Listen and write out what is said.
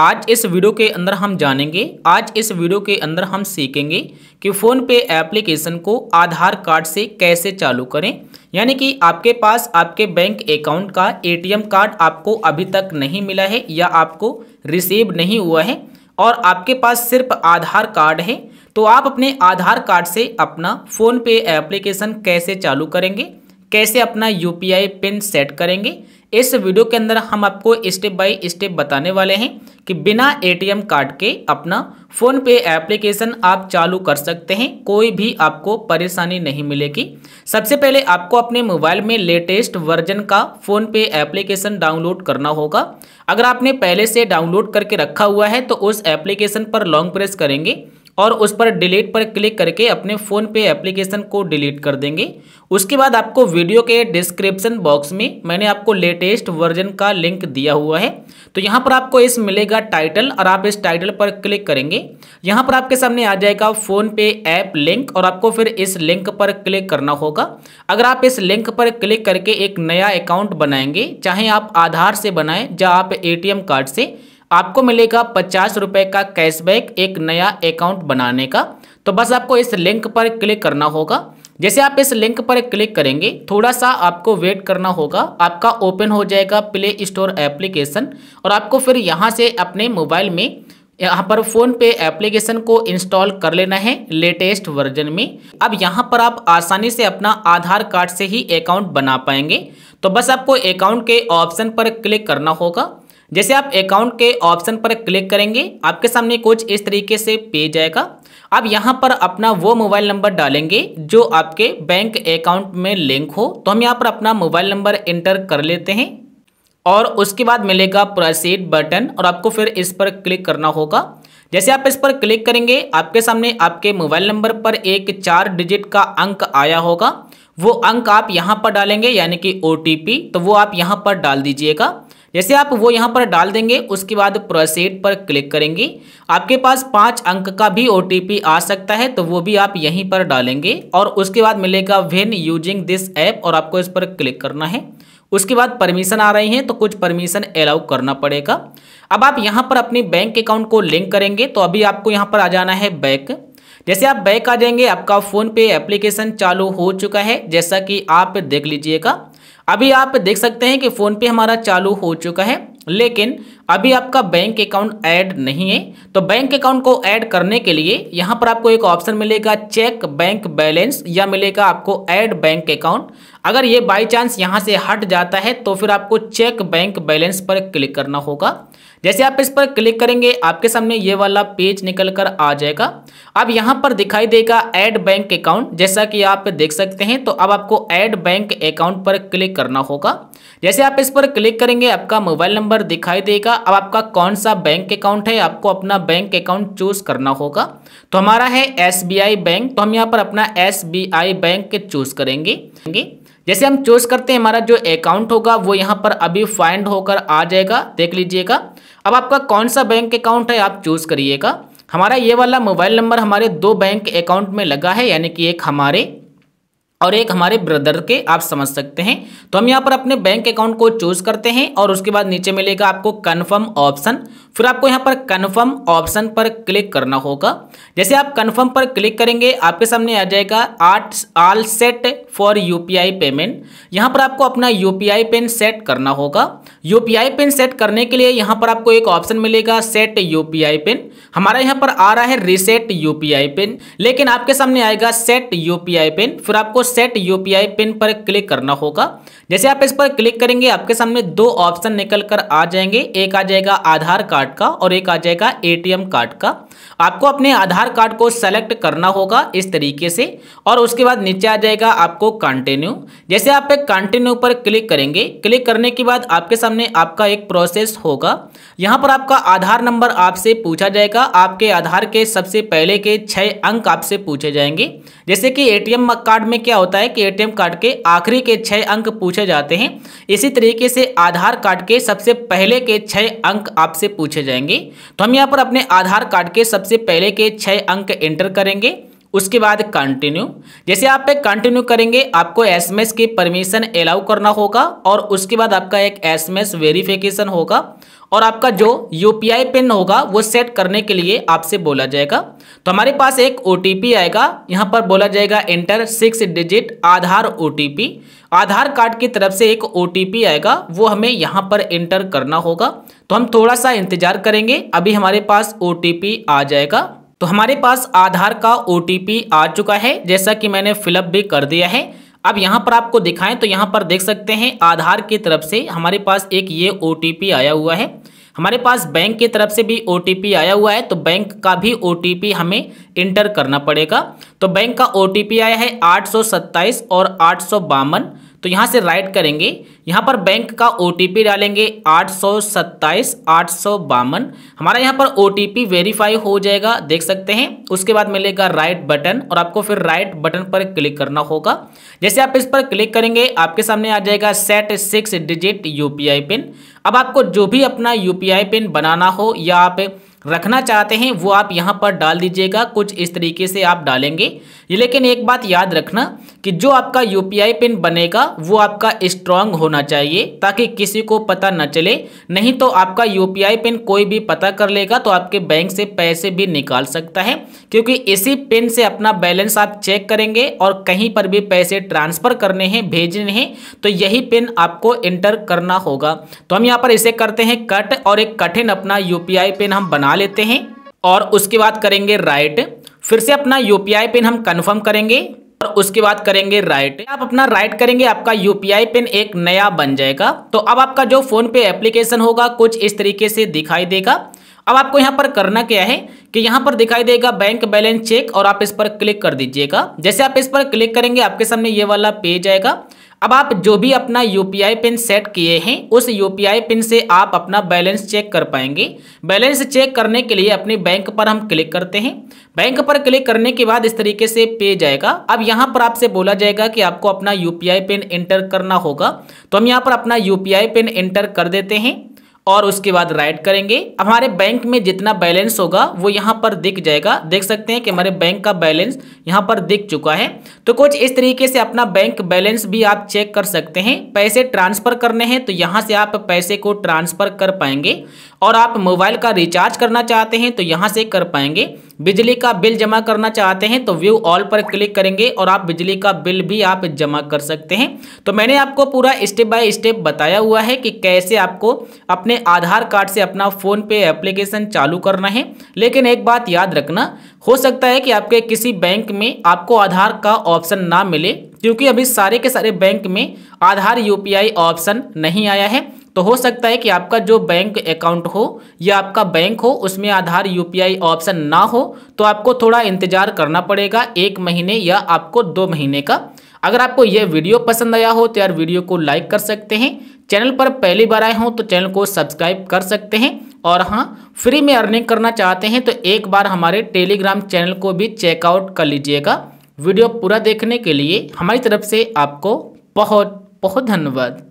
आज इस वीडियो के अंदर हम जानेंगे आज इस वीडियो के अंदर हम सीखेंगे कि फ़ोन पे एप्लीकेशन को आधार कार्ड से कैसे चालू करें यानी कि आपके पास आपके बैंक अकाउंट का एटीएम कार्ड आपको अभी तक नहीं मिला है या आपको रिसीव नहीं हुआ है और आपके पास सिर्फ आधार कार्ड है तो आप अपने आधार कार्ड से अपना फ़ोन पे एप्लीकेशन कैसे चालू करेंगे कैसे अपना यू पिन सेट करेंगे इस वीडियो के अंदर हम आपको स्टेप बाय स्टेप बताने वाले हैं कि बिना एटीएम कार्ड के अपना फ़ोन पे एप्लीकेशन आप चालू कर सकते हैं कोई भी आपको परेशानी नहीं मिलेगी सबसे पहले आपको अपने मोबाइल में लेटेस्ट वर्जन का फ़ोन पे एप्लीकेशन डाउनलोड करना होगा अगर आपने पहले से डाउनलोड करके रखा हुआ है तो उस एप्लीकेशन पर लॉन्ग प्रेस करेंगे और उस पर डिलीट पर क्लिक करके अपने फ़ोन पे एप्लीकेशन को डिलीट कर देंगे उसके बाद आपको वीडियो के डिस्क्रिप्शन बॉक्स में मैंने आपको लेटेस्ट वर्जन का लिंक दिया हुआ है तो यहाँ पर आपको इस मिलेगा टाइटल और आप इस टाइटल पर क्लिक करेंगे यहाँ पर आपके सामने आ जाएगा फ़ोन पे ऐप लिंक और आपको फिर इस लिंक पर क्लिक करना होगा अगर आप इस लिंक पर क्लिक करके एक नया अकाउंट बनाएंगे चाहे आप आधार से बनाएं या आप ए कार्ड से आपको मिलेगा पचास रुपये का कैशबैक एक नया अकाउंट बनाने का तो बस आपको इस लिंक पर क्लिक करना होगा जैसे आप इस लिंक पर क्लिक करेंगे थोड़ा सा आपको वेट करना होगा आपका ओपन हो जाएगा प्ले स्टोर एप्लीकेशन और आपको फिर यहाँ से अपने मोबाइल में यहाँ पर फ़ोन पे एप्लीकेशन को इंस्टॉल कर लेना है लेटेस्ट वर्जन में अब यहाँ पर आप आसानी से अपना आधार कार्ड से ही अकाउंट बना पाएंगे तो बस आपको अकाउंट के ऑप्शन पर क्लिक करना होगा जैसे आप अकाउंट के ऑप्शन पर क्लिक करेंगे आपके सामने कुछ इस तरीके से पेज आएगा आप यहाँ पर अपना वो मोबाइल नंबर डालेंगे जो आपके बैंक अकाउंट में लिंक हो तो हम यहाँ पर अपना मोबाइल नंबर एंटर कर लेते हैं और उसके बाद मिलेगा प्रोसीड बटन और आपको फिर इस पर क्लिक करना होगा जैसे आप इस पर क्लिक करेंगे आपके सामने आपके मोबाइल नंबर पर एक चार डिजिट का अंक आया होगा वो अंक आप यहाँ पर डालेंगे यानी कि ओ तो वो आप यहाँ पर डाल दीजिएगा जैसे आप वो यहाँ पर डाल देंगे उसके बाद प्रोसेड पर क्लिक करेंगे आपके पास पाँच अंक का भी ओ आ सकता है तो वो भी आप यहीं पर डालेंगे और उसके बाद मिलेगा वेन यूजिंग दिस ऐप और आपको इस पर क्लिक करना है उसके बाद परमिशन आ रही हैं तो कुछ परमिशन अलाउ करना पड़ेगा अब आप यहाँ पर अपने बैंक अकाउंट को लिंक करेंगे तो अभी आपको यहाँ पर आ जाना है बैंक जैसे आप बैक आ जाएंगे आपका फ़ोन पे एप्लीकेशन चालू हो चुका है जैसा कि आप देख लीजिएगा अभी आप देख सकते हैं कि फ़ोन पे हमारा चालू हो चुका है लेकिन अभी आपका बैंक अकाउंट ऐड नहीं है तो बैंक अकाउंट को ऐड करने के लिए यहाँ पर आपको एक ऑप्शन मिलेगा चेक बैंक बैलेंस या मिलेगा आपको ऐड बैंक अकाउंट अगर ये बाई चांस यहाँ से हट जाता है तो फिर आपको चेक बैंक बैलेंस पर क्लिक करना होगा जैसे आप इस पर क्लिक करेंगे आपके सामने ये वाला पेज निकल कर आ जाएगा अब यहाँ पर दिखाई देगा ऐड बैंक अकाउंट जैसा कि आप देख सकते हैं तो अब आपको ऐड बैंक अकाउंट पर क्लिक करना होगा जैसे आप इस पर क्लिक करेंगे आपका मोबाइल नंबर दिखाई देगा अब आपका कौन सा बैंक अकाउंट है आपको अपना बैंक अकाउंट चूज करना होगा तो हमारा है एस बैंक तो हम यहाँ पर अपना एस बैंक चूज करेंगे जैसे हम चूज करते हैं हमारा जो अकाउंट होगा वो यहाँ पर अभी फाइंड होकर आ जाएगा देख लीजिएगा अब आपका कौन सा बैंक अकाउंट है आप चूज करिएगा हमारा ये वाला मोबाइल नंबर हमारे दो बैंक अकाउंट में लगा है यानी कि एक हमारे और एक हमारे ब्रदर के आप समझ सकते हैं तो हम यहाँ पर अपने बैंक अकाउंट को चूज करते हैं और उसके बाद नीचे मिलेगा आपको कन्फर्म ऑप्शन फिर आपको यहाँ पर कन्फर्म ऑप्शन पर क्लिक करना होगा जैसे आप कन्फर्म पर क्लिक करेंगे आपके सामने आ जाएगा आठ all set for UPI payment यहाँ पर आपको अपना यूपीआई पिन सेट करना होगा यूपीआई पिन सेट करने के लिए यहाँ पर आपको एक ऑप्शन मिलेगा सेट यूपीआई पिन हमारा यहाँ पर आ रहा है रिसेट यूपीआई पिन लेकिन आपके सामने आएगा सेट यूपीआई पिन फिर आपको सेट यूपीआई पिन पर क्लिक करना होगा जैसे आप इस पर क्लिक करेंगे आपके सामने दो ऑप्शन निकल कर आ जाएंगे एक आ जाएगा आधार कार्ड का और एक आ जाएगा एटीएम कार्ड का आपको अपने आधार कार्ड को सेलेक्ट करना होगा इस तरीके से और उसके बाद नीचे आ जाएगा आपको कंटिन्यू जैसे आप एक कंटिन्यू पर क्लिक करेंगे क्लिक करने के बाद आपके सामने आपका एक प्रोसेस होगा यहाँ पर आपका आधार नंबर आपसे पूछा जाएगा आपके आधार के सबसे पहले के छः अंक आपसे पूछे जाएंगे जैसे कि ए कार्ड में क्या होता है कि एटीएम कार्ड के आखिरी के छः अंक पूछे जाते हैं इसी तरीके से आधार कार्ड के सबसे पहले के छः अंक आपसे पूछे जाएंगे तो हम यहाँ पर अपने आधार कार्ड के सबसे पहले के छः अंक एंटर करेंगे उसके बाद कंटिन्यू जैसे आप पे कंटिन्यू करेंगे आपको एसएमएस की परमिशन अलाउ करना होगा और उसके बाद आपका एक एसएमएस वेरिफिकेशन होगा और आपका जो यूपीआई पिन होगा वो सेट करने के लिए आपसे बोला जाएगा तो हमारे पास एक ओ आएगा यहाँ पर बोला जाएगा एंटर सिक्स डिजिट आधार ओ आधार कार्ड की तरफ से एक ओ आएगा वो हमें यहाँ पर एंटर करना होगा तो हम थोड़ा सा इंतजार करेंगे अभी हमारे पास ओ आ जाएगा तो हमारे पास आधार का ओ आ चुका है जैसा कि मैंने फिलअप भी कर दिया है अब यहाँ पर आपको दिखाएं तो यहाँ पर देख सकते हैं आधार की तरफ से हमारे पास एक ये ओ आया हुआ है हमारे पास बैंक की तरफ से भी ओ आया हुआ है तो बैंक का भी ओ हमें इंटर करना पड़ेगा तो बैंक का ओ आया है आठ और आठ तो यहाँ से राइट करेंगे यहाँ पर बैंक का ओ डालेंगे आठ सौ सत्ताईस आठ सौ बावन हमारा यहाँ पर ओ वेरीफाई हो जाएगा देख सकते हैं उसके बाद मिलेगा राइट बटन और आपको फिर राइट बटन पर क्लिक करना होगा जैसे आप इस पर क्लिक करेंगे आपके सामने आ जाएगा set six digit U PIN अब आपको जो भी अपना यूपीआई पिन बनाना हो या आप रखना चाहते हैं वो आप यहाँ पर डाल दीजिएगा कुछ इस तरीके से आप डालेंगे लेकिन एक बात याद रखना कि जो आपका यू पिन बनेगा वो आपका स्ट्रांग होना चाहिए ताकि किसी को पता न चले नहीं तो आपका यू पिन कोई भी पता कर लेगा तो आपके बैंक से पैसे भी निकाल सकता है क्योंकि इसी पिन से अपना बैलेंस आप चेक करेंगे और कहीं पर भी पैसे ट्रांसफ़र करने हैं भेजने हैं तो यही पिन आपको एंटर करना होगा तो हम यहाँ पर इसे करते हैं कट और एक कठिन अपना यू पिन हम बना बना लेते हैं और उसके बाद करेंगे राइट फिर से अपना यू पिन हम कन्फर्म करेंगे और उसके बाद करेंगे राइट आप अपना राइट करेंगे आपका यूपीआई पिन एक नया बन जाएगा तो अब आपका जो फोन पे एप्लीकेशन होगा कुछ इस तरीके से दिखाई देगा अब आपको यहाँ पर करना क्या है कि यहाँ पर दिखाई देगा बैंक बैलेंस चेक और आप इस पर क्लिक कर दीजिएगा जैसे आप इस पर क्लिक करेंगे आपके सामने ये वाला पेज आएगा अब आप जो भी अपना यू पिन सेट किए हैं उस यू पिन से आप अपना बैलेंस चेक कर पाएंगे बैलेंस चेक करने के लिए अपने बैंक पर हम क्लिक करते हैं बैंक पर क्लिक करने के बाद इस तरीके से पेज आएगा अब यहाँ पर आपसे बोला जाएगा कि आपको अपना यू पिन एंटर करना होगा तो हम यहाँ पर अपना यू पिन एंटर कर देते हैं और उसके बाद राइट करेंगे अब हमारे बैंक में जितना बैलेंस होगा वो यहाँ पर दिख जाएगा देख सकते हैं कि हमारे बैंक का बैलेंस यहाँ पर दिख चुका है तो कुछ इस तरीके से अपना बैंक बैलेंस भी आप चेक कर सकते हैं पैसे ट्रांसफ़र करने हैं तो यहाँ से आप पैसे को ट्रांसफ़र कर पाएंगे और आप मोबाइल का रिचार्ज करना चाहते हैं तो यहाँ से कर पाएंगे बिजली का बिल जमा करना चाहते हैं तो व्यू ऑल पर क्लिक करेंगे और आप बिजली का बिल भी आप जमा कर सकते हैं तो मैंने आपको पूरा स्टेप बाय स्टेप बताया हुआ है कि कैसे आपको अपने आधार कार्ड से अपना फ़ोन पे एप्लीकेशन चालू करना है लेकिन एक बात याद रखना हो सकता है कि आपके किसी बैंक में आपको आधार का ऑप्शन ना मिले क्योंकि अभी सारे के सारे बैंक में आधार यूपीआई ऑप्शन नहीं आया है तो हो सकता है कि आपका जो बैंक अकाउंट हो या आपका बैंक हो उसमें आधार यूपीआई ऑप्शन ना हो तो आपको थोड़ा इंतज़ार करना पड़ेगा एक महीने या आपको दो महीने का अगर आपको यह वीडियो पसंद आया हो तो यार वीडियो को लाइक कर सकते हैं चैनल पर पहली बार आए हों तो चैनल को सब्सक्राइब कर सकते हैं और हाँ फ्री में अर्निंग करना चाहते हैं तो एक बार हमारे टेलीग्राम चैनल को भी चेकआउट कर लीजिएगा वीडियो पूरा देखने के लिए हमारी तरफ से आपको बहुत बहुत धन्यवाद